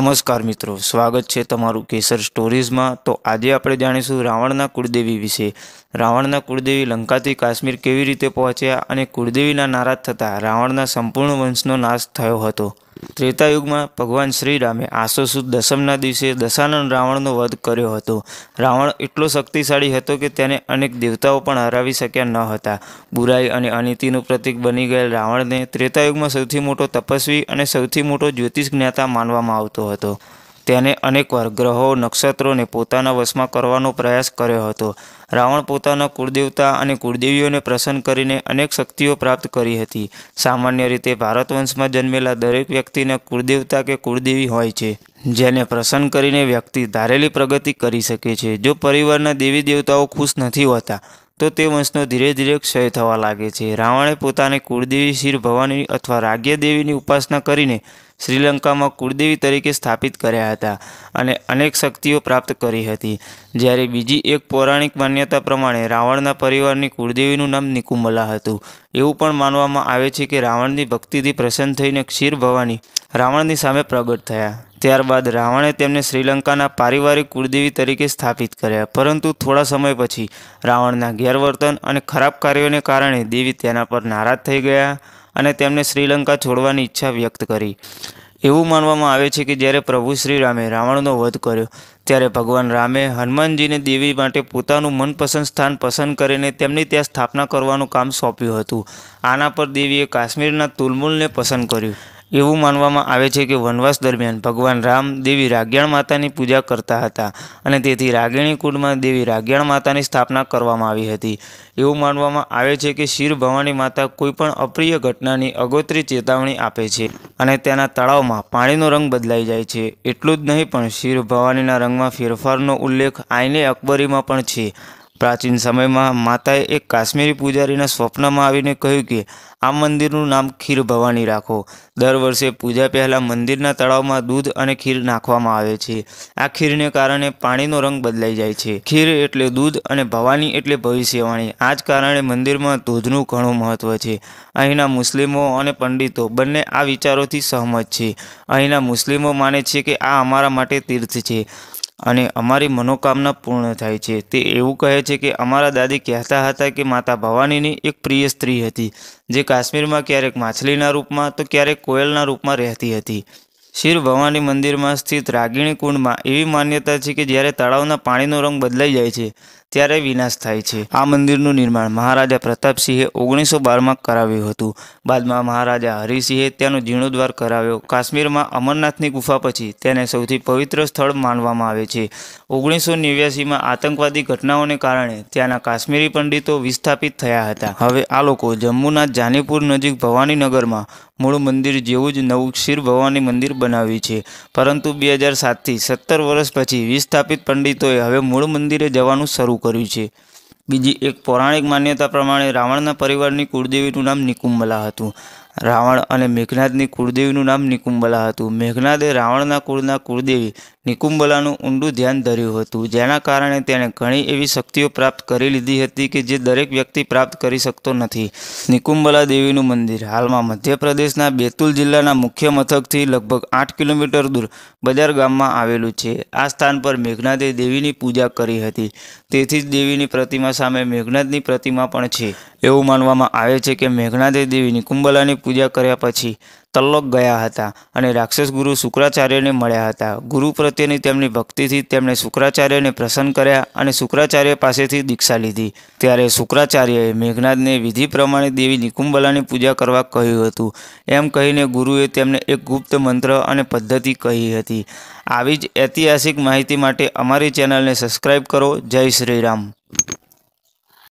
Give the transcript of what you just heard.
નમસ્કાર મિત્રો સ્વાગત છે તમારું કેસર સ્ટોરીઝમાં તો આજે આપણે જાણીશું રાવણના કુળદેવી વિશે રાવણના કુળદેવી લંકાથી કાશ્મીર કેવી રીતે પહોંચ્યા અને કુળદેવીના નારાજ થતાં રાવણના સંપૂર્ણ વંશનો નાશ થયો હતો ત્રેતાયુગમાં ભગવાન શ્રીરામે આસો સુદ દશમના દિવસે દશાનંદ રાવણનો વધ કર્યો હતો રાવણ એટલો શક્તિશાળી હતો કે તેને અનેક દેવતાઓ પણ હરાવી શક્યા ન હતા બુરાઈ અને અનિતિનું પ્રતીક બની ગયેલ રાવણને ત્રેતાયુગમાં સૌથી મોટો તપસ્વી અને સૌથી મોટો જ્યોતિષ જ્ઞાતા માનવામાં આવતો હતો તેને અનેકવાર ગ્રહો નક્ષત્રોને પોતાના વશમાં કરવાનો પ્રયાસ કર્યો હતો રાવણ પોતાના કુળદેવતા અને કુળદેવીઓને પ્રસન્ન કરીને અનેક શક્તિઓ પ્રાપ્ત કરી હતી સામાન્ય રીતે ભારત વંશમાં જન્મેલા દરેક વ્યક્તિને કુળદેવતા કે કુળદેવી હોય છે જેને પ્રસન્ન કરીને વ્યક્તિ ધારેલી પ્રગતિ કરી શકે છે જો પરિવારના દેવી દેવતાઓ ખુશ નથી હોતા તો તે વંશનો ધીરે ધીરે ક્ષય થવા લાગે છે રાવણે પોતાને કુળદેવી શિર ભવાની અથવા રાજ્યદેવીની ઉપાસના કરીને શ્રીલંકામાં કુળદેવી તરીકે સ્થાપિત કર્યા હતા અને અનેક શક્તિઓ પ્રાપ્ત કરી હતી જ્યારે બીજી એક પૌરાણિક માન્યતા પ્રમાણે રાવણના પરિવારની કુળદેવીનું નામ નિકુમલા હતું એવું પણ માનવામાં આવે છે કે રાવણની ભક્તિથી પ્રસન્ન થઈને ક્ષીર ભવાની રાવણની સામે પ્રગટ થયા ત્યારબાદ રાવણે તેમને શ્રીલંકાના પારિવારિક કુળદેવી તરીકે સ્થાપિત કર્યા પરંતુ થોડા સમય પછી રાવણના ગેરવર્તન અને ખરાબ કાર્યોને કારણે દેવી તેના પર નારાજ થઈ ગયા અને તેમણે શ્રીલંકા છોડવાની ઈચ્છા વ્યક્ત કરી એવું માનવામાં આવે છે કે જ્યારે પ્રભુ શ્રીરામે રાવણનો વધ કર્યો ત્યારે ભગવાન રામે હનુમાનજીને દેવી માટે પોતાનું મનપસંદ સ્થાન પસંદ કરીને તેમની ત્યાં સ્થાપના કરવાનું કામ સોંપ્યું હતું આના પર દેવીએ કાશ્મીરના તુલમુલને પસંદ કર્યું એવું માનવામાં આવે છે કે વનવાસ દરમિયાન ભગવાન રામ દેવી રાગ્યાણ માતાની પૂજા કરતા હતા અને તેથી રાગિણી કુંડમાં દેવી રાગ્યાણ માતાની સ્થાપના કરવામાં આવી હતી એવું માનવામાં આવે છે કે શિર ભવાની માતા કોઈપણ અપ્રિય ઘટનાની અગોતરી ચેતવણી આપે છે અને તેના તળાવમાં પાણીનો રંગ બદલાઈ જાય છે એટલું જ નહીં પણ શિર ભવાનીના રંગમાં ફેરફારનો ઉલ્લેખ આઈને અકબરીમાં પણ છે પ્રાચીન સમયમાં માતાએ એક કાશ્મીરી પૂજારીના સ્વપ્નમાં આવીને કહ્યું કે આ મંદિરનું નામ ખીર ભવાની રાખો દર વર્ષે પૂજા પહેલાં મંદિરના તળાવમાં દૂધ અને ખીર નાખવામાં આવે છે આ ખીરને કારણે પાણીનો રંગ બદલાઈ જાય છે ખીર એટલે દૂધ અને ભવાની એટલે ભવિષ્યવાણી આ જ કારણે મંદિરમાં દૂધનું ઘણું મહત્ત્વ છે અહીંના મુસ્લિમો અને પંડિતો બંને આ વિચારોથી સહમત છે અહીંના મુસ્લિમો માને છે કે આ અમારા માટે તીર્થ છે અને અમારી મનોકામના પૂર્ણ થાય છે તે એવું કહે છે કે અમારા દાદી કહેતા હતા કે માતા ભવાનીની એક પ્રિય સ્ત્રી હતી જે કાશ્મીરમાં ક્યારેક માછલીના રૂપમાં તો ક્યારેક કોયલના રૂપમાં રહેતી હતી શિર ભવાની મંદિરમાં સ્થિત રાગીણી કુંડમાં એવી માન્યતા છે કે જ્યારે તળાવના પાણીનો રંગ બદલાઈ જાય છે ત્યારે વિનાશ થાય છે આ મંદિરનું નિર્માણ મહારાજા પ્રતાપસિંહે ઓગણીસો બારમાં કરાવ્યું હતું બાદમાં મહારાજા હરિસિંહે તેનો જીર્ણોદ્વાર કરાવ્યો કાશ્મીરમાં અમરનાથની ગુફા પછી તેને સૌથી પવિત્ર સ્થળ માનવામાં આવે છે ઓગણીસો નેવ્યાસીમાં આતંકવાદી ઘટનાઓને કારણે ત્યાંના કાશ્મીરી પંડિતો વિસ્થાપિત થયા હતા હવે આ લોકો જમ્મુના જાનીપુર નજીક ભવાનીનગરમાં મૂળ મંદિર જેવું જ નવું ક્ષીર ભવાની મંદિર બનાવ્યું છે પરંતુ બે હજાર સાતથી સત્તર વર્ષ પછી વિસ્થાપિત પંડિતોએ હવે મૂળ મંદિરે જવાનું શરૂ કર્યું છે બીજી એક પૌરાણિક માન્યતા પ્રમાણે રાવણના પરિવારની કુળદેવીનું નામ નિકુંભલા હતું રાવણ અને મેઘનાદની કુળદેવીનું નામ નિકુંબલા હતું મેઘનાદે રાવણના કુળના કુળદેવી નિકુંબલાનું ઊંડું ધ્યાન ધર્યું હતું જેના કારણે તેણે ઘણી એવી શક્તિઓ પ્રાપ્ત કરી લીધી હતી કે જે દરેક વ્યક્તિ પ્રાપ્ત કરી શકતો નથી નિકુંબલા દેવીનું મંદિર હાલમાં મધ્યપ્રદેશના બેતુલ જિલ્લાના મુખ્ય મથકથી લગભગ આઠ કિલોમીટર દૂર બજાર ગામમાં આવેલું છે આ સ્થાન પર મેઘનાદે દેવીની પૂજા કરી હતી તેથી જ દેવીની પ્રતિમા સામે મેઘનાદની પ્રતિમા પણ છે એવું માનવામાં આવે છે કે મેઘનાદે દેવી નિકુંબલાની પૂજા કર્યા પછી તલ્લોક ગયા હતા અને રાક્ષસ ગુરુ શુક્રાચાર્યને મળ્યા હતા ગુરુ પ્રત્યેની તેમની ભક્તિથી તેમણે શુક્રાચાર્યને પ્રસન્ન કર્યા અને શુક્રાચાર્ય પાસેથી દીક્ષા લીધી ત્યારે શુક્રાચાર્યએ મેઘનાથને વિધિ પ્રમાણે દેવી નિકુંબલાની પૂજા કરવા કહ્યું હતું એમ કહીને ગુરુએ તેમને એક ગુપ્ત મંત્ર અને પદ્ધતિ કહી હતી આવી જ ઐતિહાસિક માહિતી માટે અમારી ચેનલને સબસ્ક્રાઈબ કરો જય શ્રીરામ